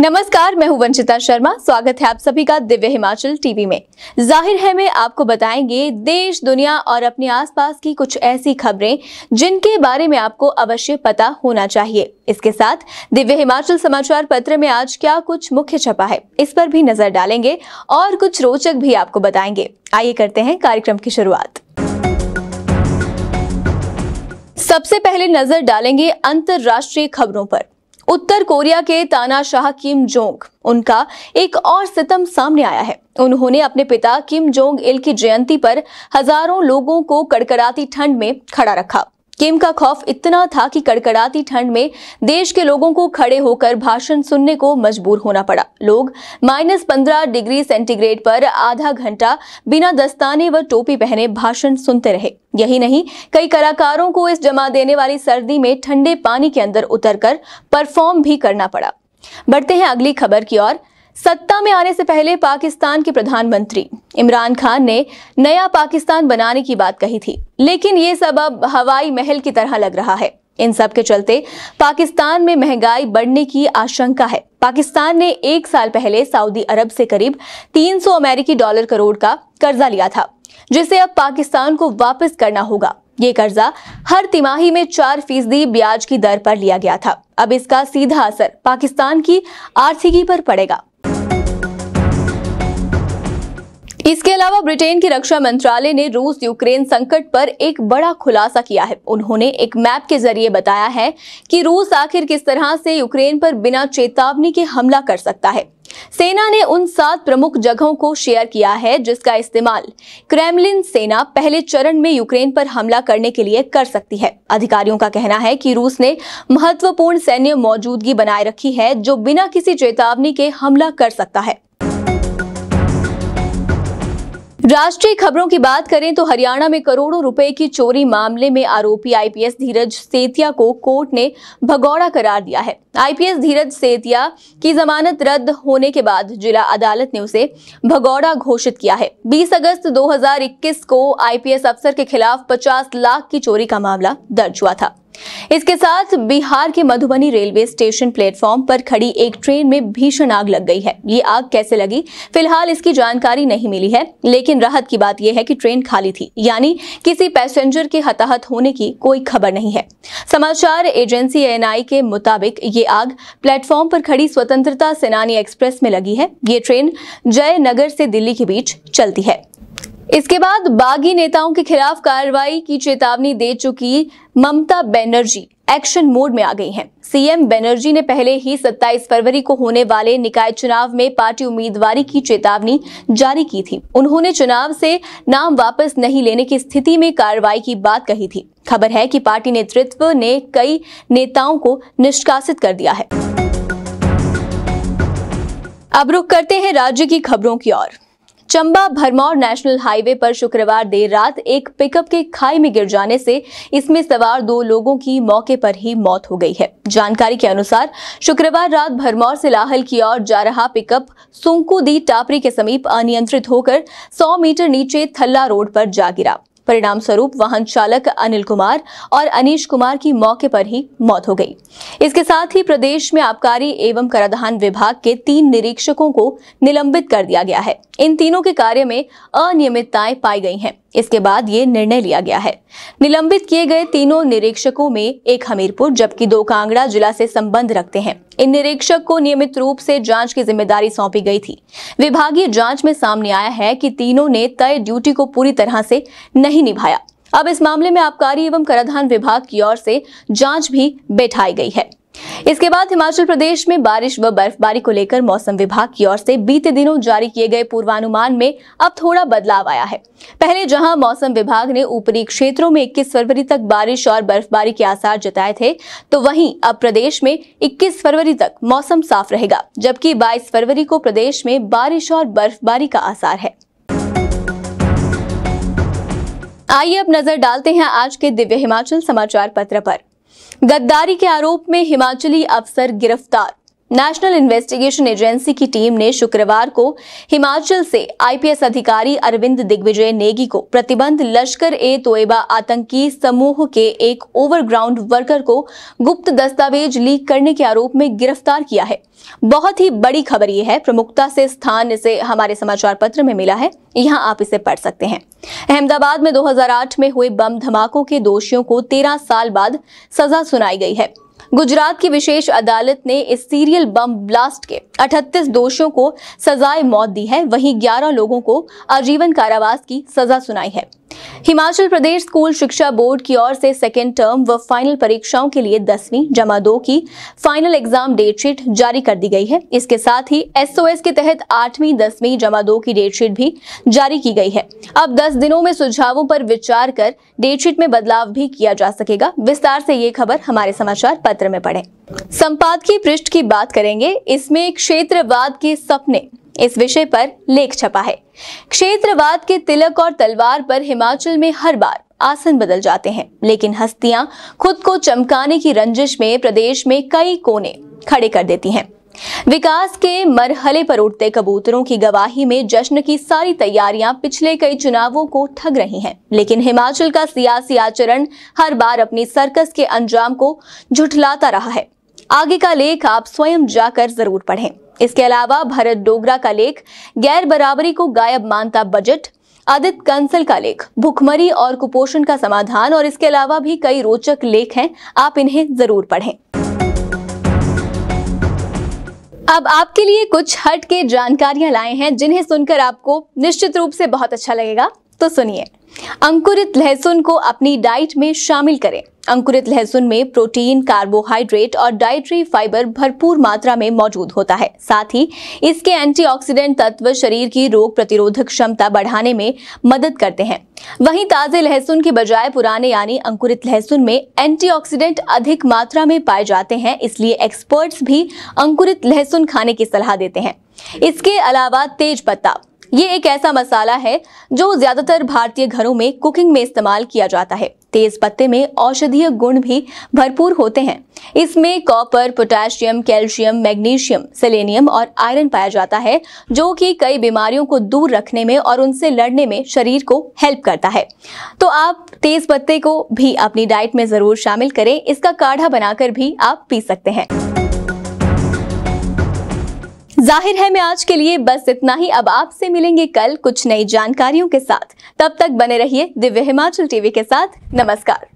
नमस्कार मैं हूं वंशिता शर्मा स्वागत है आप सभी का दिव्य हिमाचल टीवी में जाहिर है मैं आपको बताएंगे देश दुनिया और अपने आसपास की कुछ ऐसी खबरें जिनके बारे में आपको अवश्य पता होना चाहिए इसके साथ दिव्य हिमाचल समाचार पत्र में आज क्या कुछ मुख्य छपा है इस पर भी नजर डालेंगे और कुछ रोचक भी आपको बताएंगे आइए करते हैं कार्यक्रम की शुरुआत सबसे पहले नजर डालेंगे अंतर्राष्ट्रीय खबरों पर उत्तर कोरिया के तानाशाह किम जोंग उनका एक और सितम सामने आया है उन्होंने अपने पिता किम जोंग इल की जयंती पर हजारों लोगों को कड़कड़ाती ठंड में खड़ा रखा किम का खौफ इतना था कि कड़कड़ाती ठंड में देश के लोगों को खड़े होकर भाषण सुनने को मजबूर होना पड़ा लोग माइनस पंद्रह डिग्री सेंटीग्रेड पर आधा घंटा बिना दस्ताने व टोपी पहने भाषण सुनते रहे यही नहीं कई कलाकारों को इस जमा देने वाली सर्दी में ठंडे पानी के अंदर उतरकर परफॉर्म भी करना पड़ा बढ़ते हैं अगली खबर की ओर सत्ता में आने से पहले पाकिस्तान के प्रधानमंत्री इमरान खान ने नया पाकिस्तान बनाने की बात कही थी लेकिन ये सब अब हवाई महल की तरह लग रहा है इन सब के चलते पाकिस्तान में महंगाई बढ़ने की आशंका है पाकिस्तान ने एक साल पहले सऊदी अरब से करीब 300 अमेरिकी डॉलर करोड़ का कर्जा लिया था जिसे अब पाकिस्तान को वापस करना होगा ये कर्जा हर तिमाही में चार फीसदी ब्याज की दर पर लिया गया था अब इसका सीधा असर पाकिस्तान की आर्थिकी पर पड़ेगा इसके अलावा ब्रिटेन के रक्षा मंत्रालय ने रूस यूक्रेन संकट पर एक बड़ा खुलासा किया है उन्होंने एक मैप के जरिए बताया है कि रूस आखिर किस तरह से यूक्रेन पर बिना चेतावनी के हमला कर सकता है सेना ने उन सात प्रमुख जगहों को शेयर किया है जिसका इस्तेमाल क्रेमलिन सेना पहले चरण में यूक्रेन पर हमला करने के लिए कर सकती है अधिकारियों का कहना है कि रूस ने महत्वपूर्ण सैन्य मौजूदगी बनाए रखी है जो बिना किसी चेतावनी के हमला कर सकता है राष्ट्रीय खबरों की बात करें तो हरियाणा में करोड़ों रुपए की चोरी मामले में आरोपी आईपीएस धीरज सेतिया को कोर्ट ने भगौड़ा करार दिया है आईपीएस धीरज सेतिया की जमानत रद्द होने के बाद जिला अदालत ने उसे भगौड़ा घोषित किया है 20 अगस्त 2021 को आईपीएस अफसर के खिलाफ 50 लाख की चोरी का मामला दर्ज हुआ था इसके साथ बिहार के मधुबनी रेलवे स्टेशन प्लेटफॉर्म पर खड़ी एक ट्रेन में भीषण आग लग गई है ये आग कैसे लगी फिलहाल इसकी जानकारी नहीं मिली है लेकिन राहत की बात यह है कि ट्रेन खाली थी यानी किसी पैसेंजर के हताहत होने की कोई खबर नहीं है समाचार एजेंसी एन के मुताबिक ये आग प्लेटफॉर्म पर खड़ी स्वतंत्रता सेनानी एक्सप्रेस में लगी है ये ट्रेन जयनगर से दिल्ली के बीच चलती है इसके बाद बागी नेताओं के खिलाफ कार्रवाई की चेतावनी दे चुकी ममता बनर्जी एक्शन मोड में आ गई हैं। सीएम बनर्जी ने पहले ही 27 फरवरी को होने वाले निकाय चुनाव में पार्टी उम्मीदवारी की चेतावनी जारी की थी उन्होंने चुनाव से नाम वापस नहीं लेने की स्थिति में कार्रवाई की बात कही थी खबर है कि पार्टी नेतृत्व ने कई नेताओं को निष्कासित कर दिया है अब रुख करते हैं राज्य की खबरों की ओर चंबा भरमौर नेशनल हाईवे पर शुक्रवार देर रात एक पिकअप के खाई में गिर जाने से इसमें सवार दो लोगों की मौके पर ही मौत हो गई है जानकारी के अनुसार शुक्रवार रात भरमौर से लाहल की ओर जा रहा पिकअप सुंकुदी टापरी के समीप अनियंत्रित होकर 100 मीटर नीचे थल्ला रोड पर जा गिरा परिणाम स्वरूप वाहन चालक अनिल कुमार और अनिश कुमार की मौके पर ही मौत हो गई इसके साथ ही प्रदेश में आबकारी एवं कराधान विभाग के तीन निरीक्षकों को निलंबित कर दिया गया है इन तीनों के कार्य में अनियमितताएं पाई गई हैं इसके बाद ये निर्णय लिया गया है निलंबित किए गए तीनों निरीक्षकों में एक हमीरपुर जबकि दो कांगड़ा जिला से संबंध रखते हैं इन निरीक्षक को नियमित रूप से जांच की जिम्मेदारी सौंपी गई थी विभागीय जांच में सामने आया है कि तीनों ने तय ड्यूटी को पूरी तरह से नहीं निभाया अब इस मामले में आबकारी एवं कराधान विभाग की ओर से जांच भी बैठाई गई है इसके बाद हिमाचल प्रदेश में बारिश व बर्फबारी को लेकर मौसम विभाग की ओर से बीते दिनों जारी किए गए पूर्वानुमान में अब थोड़ा बदलाव आया है पहले जहां मौसम विभाग ने ऊपरी क्षेत्रों में 21 फरवरी तक बारिश और बर्फबारी के आसार जताए थे तो वहीं अब प्रदेश में 21 फरवरी तक मौसम साफ रहेगा जबकि बाईस फरवरी को प्रदेश में बारिश और बर्फबारी का आसार है आइए अब नजर डालते हैं आज के दिव्य हिमाचल समाचार पत्र आरोप गद्दारी के आरोप में हिमाचली अफसर गिरफ्तार नेशनल इन्वेस्टिगेशन एजेंसी की टीम ने शुक्रवार को हिमाचल से आईपीएस अधिकारी अरविंद दिग्विजय नेगी को प्रतिबंध लश्कर ए तोयबा आतंकी समूह के एक ओवरग्राउंड वर्कर को गुप्त दस्तावेज लीक करने के आरोप में गिरफ्तार किया है बहुत ही बड़ी खबर यह है प्रमुखता से स्थान इसे हमारे समाचार पत्र में मिला है यहाँ आप इसे पढ़ सकते हैं अहमदाबाद में 2008 में हुए बम धमाकों के दोषियों को 13 साल बाद सजा सुनाई गई है गुजरात की विशेष अदालत ने इस सीरियल बम ब्लास्ट के 38 दोषियों को सजाए मौत दी है वहीं 11 लोगों को आजीवन कारावास की सजा सुनाई है हिमाचल प्रदेश स्कूल शिक्षा बोर्ड की ओर से सेकेंड टर्म व फाइनल परीक्षाओं के लिए दसवीं जमा दो की फाइनल एग्जाम डेट शीट जारी कर दी गई है इसके साथ ही एसओएस के तहत आठवीं दसवीं जमा दो की डेट शीट भी जारी की गई है अब दस दिनों में सुझावों पर विचार कर डेट शीट में बदलाव भी किया जा सकेगा विस्तार से ये खबर हमारे समाचार पत्र में पढ़े संपादकीय पृष्ठ की बात करेंगे इसमें क्षेत्रवाद के सपने इस विषय पर लेख छपा है क्षेत्रवाद के तिलक और तलवार पर हिमाचल में हर बार आसन बदल जाते हैं लेकिन हस्तियां खुद को चमकाने की रंजिश में प्रदेश में कई कोने खड़े कर देती हैं विकास के मरहले पर उठते कबूतरों की गवाही में जश्न की सारी तैयारियां पिछले कई चुनावों को ठग रही हैं लेकिन हिमाचल का सियासी आचरण हर बार अपनी सर्कस के अंजाम को झुठलाता रहा है आगे का लेख आप स्वयं जाकर जरूर पढ़ें इसके अलावा भरत डोगरा का लेख गैर बराबरी को गायब मानता बजट आदित्य कंसल का लेख भुखमरी और कुपोषण का समाधान और इसके अलावा भी कई रोचक लेख हैं आप इन्हें जरूर पढ़ें अब आपके लिए कुछ हट के जानकारियां लाए हैं जिन्हें सुनकर आपको निश्चित रूप से बहुत अच्छा लगेगा तो सुनिए अंकुरित लहसुन को अपनी डाइट में शामिल करें अंकुरित लहसुन में प्रोटीन कार्बोहाइड्रेट और डाइट्री फाइबर भरपूर मात्रा में मौजूद होता है साथ ही इसके एंटीऑक्सीडेंट तत्व शरीर की रोग प्रतिरोधक क्षमता बढ़ाने में मदद करते हैं वहीं ताजे लहसुन के बजाय पुराने यानी अंकुरित लहसुन में एंटीऑक्सीडेंट अधिक मात्रा में पाए जाते हैं इसलिए एक्सपर्ट्स भी अंकुरित लहसुन खाने की सलाह देते हैं इसके अलावा तेज पत्ता ये एक ऐसा मसाला है जो ज्यादातर भारतीय घरों में कुकिंग में इस्तेमाल किया जाता है तेज पत्ते में औषधीय गुण भी भरपूर होते हैं इसमें copper potassium calcium magnesium selenium और आयरन पाया जाता है जो कि कई बीमारियों को दूर रखने में और उनसे लड़ने में शरीर को हेल्प करता है तो आप तेज पत्ते को भी अपनी डाइट में जरूर शामिल करें इसका काढ़ा बनाकर भी आप पी सकते हैं जाहिर है मैं आज के लिए बस इतना ही अब आपसे मिलेंगे कल कुछ नई जानकारियों के साथ तब तक बने रहिए दिव्य हिमाचल टीवी के साथ नमस्कार